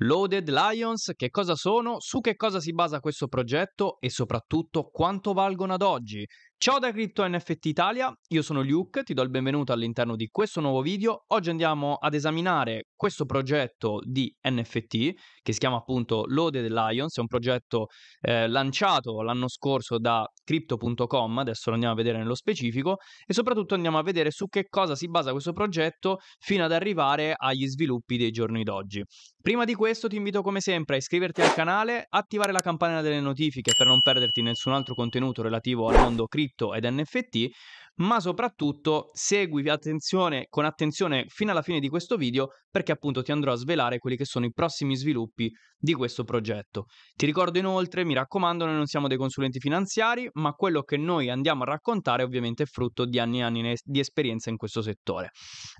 Loaded Lions, che cosa sono, su che cosa si basa questo progetto e soprattutto quanto valgono ad oggi? Ciao da Crypto NFT Italia, io sono Luke, ti do il benvenuto all'interno di questo nuovo video. Oggi andiamo ad esaminare questo progetto di NFT che si chiama appunto Loaded Lions, è un progetto eh, lanciato l'anno scorso da crypto.com, adesso lo andiamo a vedere nello specifico e soprattutto andiamo a vedere su che cosa si basa questo progetto fino ad arrivare agli sviluppi dei giorni d'oggi. Prima di questo ti invito come sempre a iscriverti al canale, attivare la campanella delle notifiche per non perderti nessun altro contenuto relativo al mondo cripto cripto ed NFT, ma soprattutto segui attenzione, con attenzione fino alla fine di questo video perché appunto ti andrò a svelare quelli che sono i prossimi sviluppi di questo progetto. Ti ricordo inoltre, mi raccomando, noi non siamo dei consulenti finanziari, ma quello che noi andiamo a raccontare ovviamente è frutto di anni e anni di esperienza in questo settore.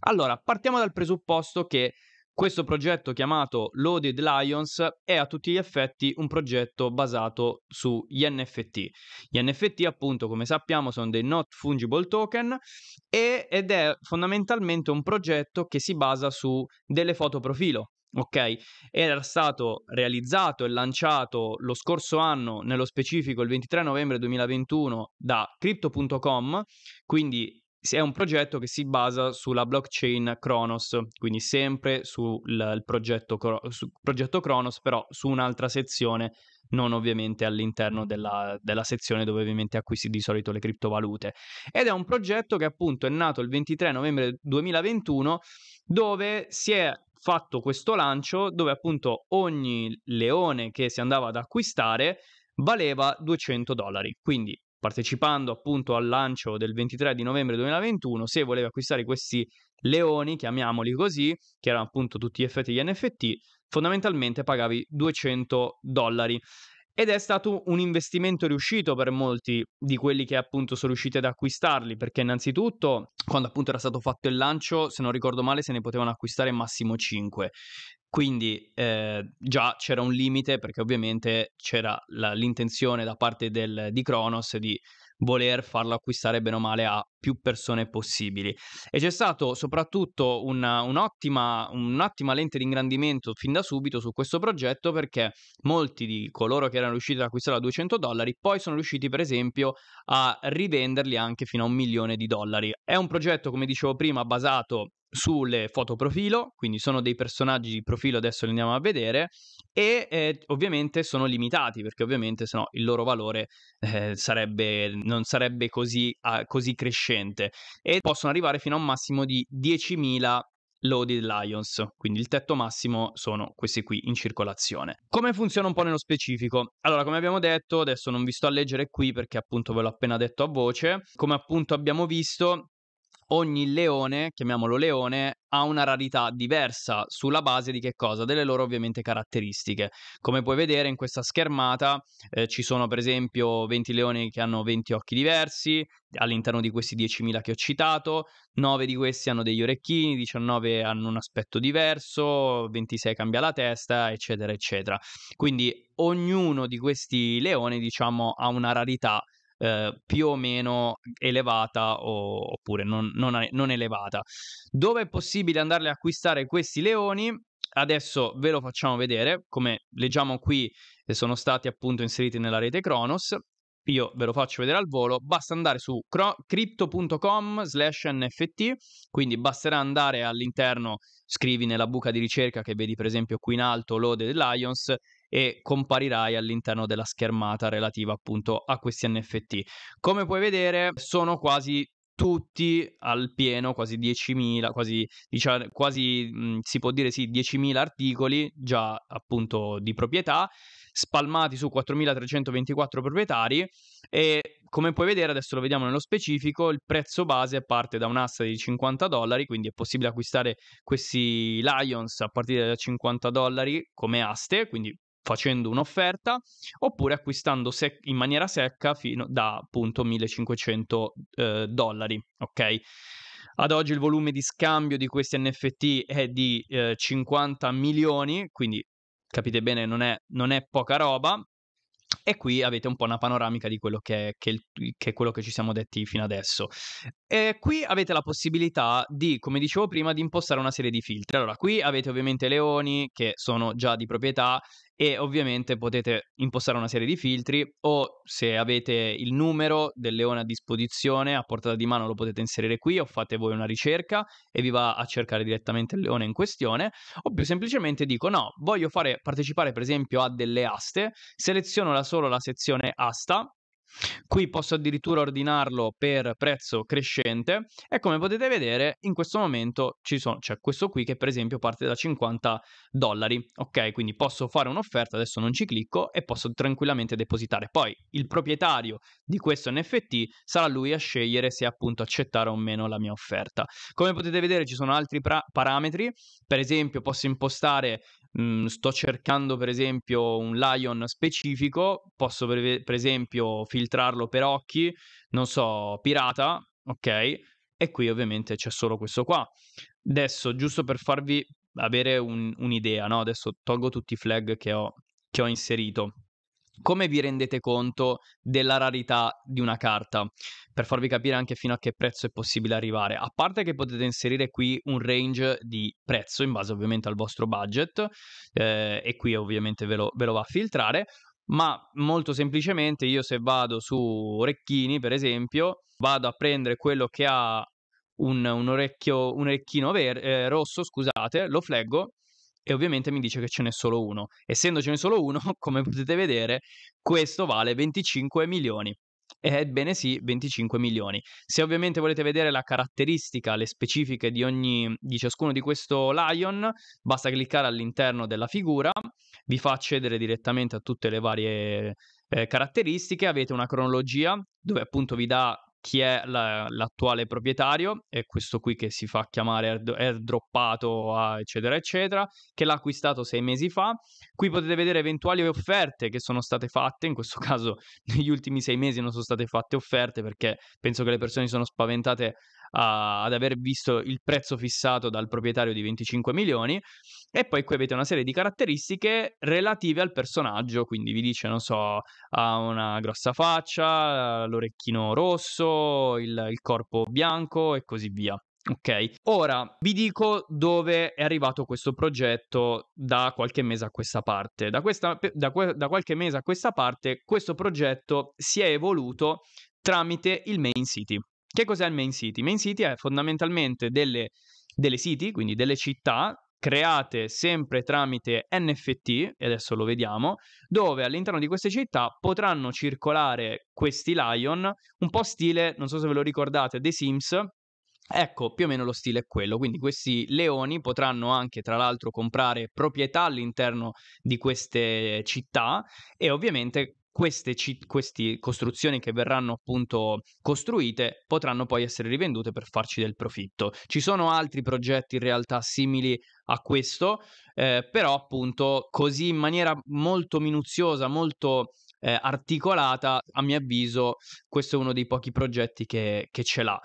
Allora, partiamo dal presupposto che questo progetto chiamato Loaded Lions è a tutti gli effetti un progetto basato sugli NFT. Gli NFT, appunto, come sappiamo, sono dei not fungible token e, ed è fondamentalmente un progetto che si basa su delle foto profilo. Ok, era stato realizzato e lanciato lo scorso anno, nello specifico il 23 novembre 2021, da Crypto.com, quindi è un progetto che si basa sulla blockchain Kronos, quindi sempre sul progetto, su, progetto Kronos, però su un'altra sezione, non ovviamente all'interno mm. della, della sezione dove ovviamente acquisti di solito le criptovalute. Ed è un progetto che appunto è nato il 23 novembre 2021 dove si è fatto questo lancio dove appunto ogni leone che si andava ad acquistare valeva 200 dollari. Quindi partecipando appunto al lancio del 23 di novembre 2021, se volevi acquistare questi leoni, chiamiamoli così, che erano appunto tutti gli effetti di NFT, fondamentalmente pagavi 200 dollari. Ed è stato un investimento riuscito per molti di quelli che appunto sono riusciti ad acquistarli, perché innanzitutto quando appunto era stato fatto il lancio, se non ricordo male, se ne potevano acquistare massimo 5. Quindi eh, già c'era un limite perché ovviamente c'era la, l'intenzione da parte del, di Kronos di voler farlo acquistare bene o male a più persone possibili. E c'è stato soprattutto una, un'ottima, un'ottima lente di ingrandimento fin da subito su questo progetto perché molti di coloro che erano riusciti ad acquistare a 200 dollari poi sono riusciti per esempio a rivenderli anche fino a un milione di dollari. È un progetto, come dicevo prima, basato sulle foto profilo, quindi sono dei personaggi di profilo, adesso li andiamo a vedere, e eh, ovviamente sono limitati, perché ovviamente se no il loro valore eh, sarebbe, non sarebbe così, ah, così crescente sufficiente e possono arrivare fino a un massimo di 10.000 loaded lions, quindi il tetto massimo sono questi qui in circolazione. Come funziona un po' nello specifico? Allora, come abbiamo detto, adesso non vi sto a leggere qui perché appunto ve l'ho appena detto a voce, come appunto abbiamo visto, ogni leone, chiamiamolo leone, ha una rarità diversa sulla base di che cosa? Delle loro ovviamente caratteristiche. Come puoi vedere in questa schermata eh, ci sono per esempio 20 leoni che hanno 20 occhi diversi, all'interno di questi 10.000 che ho citato, 9 di questi hanno degli orecchini, 19 hanno un aspetto diverso, 26 cambia la testa, eccetera, eccetera. Quindi ognuno di questi leoni, diciamo, ha una rarità eh, più o meno elevata o, oppure non, non, non elevata. Dove è possibile andarle a acquistare questi leoni? Adesso ve lo facciamo vedere, come leggiamo qui eh, sono stati appunto inseriti nella rete Kronos, io ve lo faccio vedere al volo, basta andare su crypto.com slash nft, quindi basterà andare all'interno, scrivi nella buca di ricerca che vedi per esempio qui in alto Loaded Lions e comparirai all'interno della schermata relativa appunto a questi NFT. Come puoi vedere sono quasi tutti al pieno, quasi 10.000, quasi, diciamo, quasi mh, mhmm, si può dire sì, 10.000 articoli già appunto di proprietà, spalmati su 4.324 proprietari e come puoi vedere, adesso lo vediamo nello specifico, il prezzo base parte da un'asta di 50 dollari, quindi è possibile acquistare questi Lions a partire da 50 dollari come aste, quindi facendo un'offerta oppure acquistando sec- in maniera secca fino da appunto 1500 eh, dollari, ok? Ad oggi il volume di scambio di questi NFT è di eh, 50 milioni, quindi capite bene non è, non è, poca roba. E qui avete un po' una panoramica di quello che, è, che, il, che è quello che ci siamo detti fino adesso. E qui avete la possibilità di, come dicevo prima, di impostare una serie di filtri. Allora, qui avete ovviamente leoni che sono già di proprietà e ovviamente potete impostare una serie di filtri o se avete il numero del leone a disposizione a portata di mano lo potete inserire qui o fate voi una ricerca e vi va a cercare direttamente il leone in questione o più semplicemente dico no, voglio fare, partecipare per esempio a delle aste, seleziono la solo la sezione asta Qui posso addirittura ordinarlo per prezzo crescente e come potete vedere in questo momento ci sono, c'è cioè, questo qui che per esempio parte da 50 dollari, ok? Quindi posso fare un'offerta, adesso non ci clicco e posso tranquillamente depositare. Poi il proprietario di questo NFT sarà lui a scegliere se appunto accettare o meno la mia offerta. Come potete vedere ci sono altri parametri, per esempio posso impostare Mhmm, sto cercando per esempio un lion specifico, posso per, per esempio filtrarlo per occhi, non so, pirata, ok? E qui ovviamente c'è solo questo qua. Adesso, giusto per farvi avere un, un'idea, no? adesso tolgo tutti i flag che ho, che ho inserito come vi rendete conto della rarità di una carta, per farvi capire anche fino a che prezzo è possibile arrivare. A parte che potete inserire qui un range di prezzo in base ovviamente al vostro budget, eh, e qui ovviamente ve lo, ve lo va a filtrare, ma molto semplicemente io se vado su orecchini, per esempio, vado a prendere quello che ha un, un orecchio, un orecchino ver- eh, rosso, scusate, lo flaggo e ovviamente mi dice che ce n'è solo uno. Essendocene solo uno, come potete vedere, questo vale 25 milioni. Ebbene sì, 25 milioni. Se ovviamente volete vedere la caratteristica, le specifiche di, ogni, di ciascuno di questo Lion, basta cliccare all'interno della figura, vi fa accedere direttamente a tutte le varie eh, caratteristiche, avete una cronologia dove appunto vi dà chi è la, l'attuale proprietario, è questo qui che si fa chiamare airdroppato, a eccetera, eccetera, che l'ha acquistato sei mesi fa. Qui potete vedere eventuali offerte che sono state fatte, in questo caso negli ultimi sei mesi non sono state fatte offerte perché penso che le persone sono spaventate ad aver visto il prezzo fissato dal proprietario di 25 milioni. E poi qui avete una serie di caratteristiche relative al personaggio, quindi vi dice, non so, ha una grossa faccia, eh, l'orecchino rosso, il, il corpo bianco e così via. Ok, ora vi dico dove è arrivato questo progetto da qualche mese a questa parte. Da, questa, da, da qualche mese a questa parte questo progetto si è evoluto tramite il main city. Che cos'è il main city? Main city è fondamentalmente delle, delle city, quindi delle città create sempre tramite NFT, e adesso lo vediamo, dove all'interno di queste città potranno circolare questi Lion, un po' stile, non so se ve lo ricordate, The Sims. Ecco, più o meno lo stile è quello, quindi questi leoni potranno anche tra l'altro comprare proprietà all'interno di queste città e ovviamente queste, ci- queste costruzioni che verranno appunto costruite potranno poi essere rivendute per farci del profitto. Ci sono altri progetti in realtà simili a questo, eh, però appunto così in maniera molto minuziosa, molto eh, articolata, a mio avviso questo è uno dei pochi progetti che, che ce l'ha.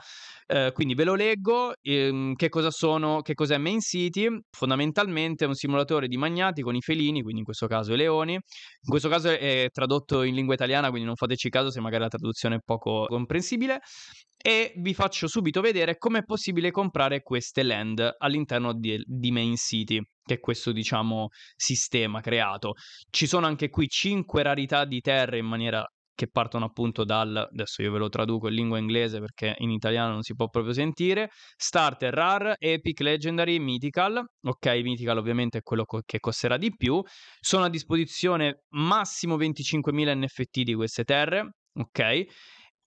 Eh, quindi ve lo leggo, ehm, che cosa sono, che cos'è Main City? Fondamentalmente è un simulatore di magnati con i felini, quindi in questo caso i leoni, in questo caso è tradotto in lingua italiana, quindi non fateci caso se magari la traduzione è poco comprensibile, e vi faccio subito vedere come è possibile comprare queste land all'interno di, di Main City, che è questo diciamo sistema creato. Ci sono anche qui 5 rarità di terre in maniera che partono appunto dal, adesso io ve lo traduco in lingua inglese perché in italiano non si può proprio sentire, starter, rare, epic, legendary, mythical, ok, mythical ovviamente è quello co- che costerà di più, sono a disposizione massimo 25.000 NFT di queste terre, ok,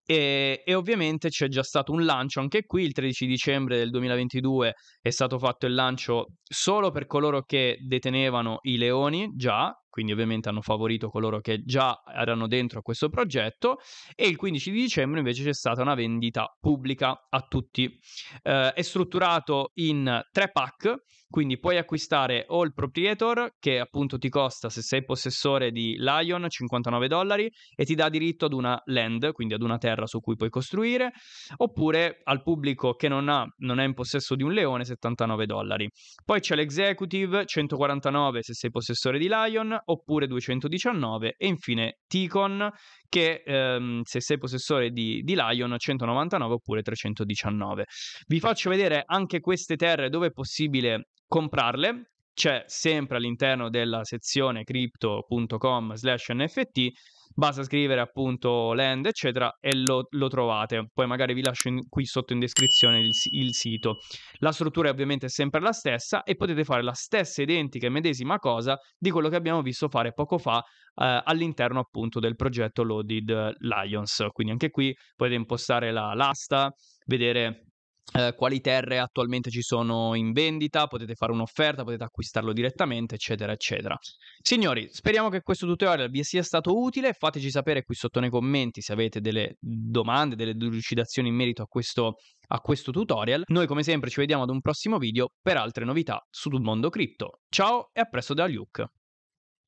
e, e, ovviamente c'è già stato un lancio anche qui, il 13 dicembre del 2022 è stato fatto il lancio solo per coloro che detenevano i leoni già quindi ovviamente hanno favorito coloro che già erano dentro a questo progetto e il 15 di dicembre invece c'è stata una vendita pubblica a tutti. Eh, è strutturato in tre pack, quindi puoi acquistare o il proprietor che appunto ti costa se sei possessore di Lion 59 dollari e ti dà diritto ad una land, quindi ad una terra su cui puoi costruire, oppure al pubblico che non, ha, non è in possesso di un leone 79 dollari. Poi c'è l'executive 149 se sei possessore di Lion, oppure 219 e infine Ticon che ehm, se sei possessore di, di Lion 199 oppure 319. Vi faccio vedere anche queste terre dove è possibile comprarle c'è sempre all'interno della sezione crypto.com slash nft Basta scrivere appunto land, eccetera, e lo, lo trovate. Poi magari vi lascio in, qui sotto in descrizione il, il sito. La struttura è ovviamente sempre la stessa e potete fare la stessa identica e medesima cosa di quello che abbiamo visto fare poco fa eh, all'interno appunto del progetto Loaded Lions. Quindi anche qui potete impostare la, l'asta, vedere eh, quali terre attualmente ci sono in vendita, potete fare un'offerta, potete acquistarlo direttamente, eccetera, eccetera. Signori, speriamo che questo tutorial vi sia stato utile, fateci sapere qui sotto nei commenti se avete delle domande, delle delucidazioni in merito a questo, a questo tutorial. Noi come sempre ci vediamo ad un prossimo video per altre novità su Mondo Crypto. Ciao e a presto da Luke!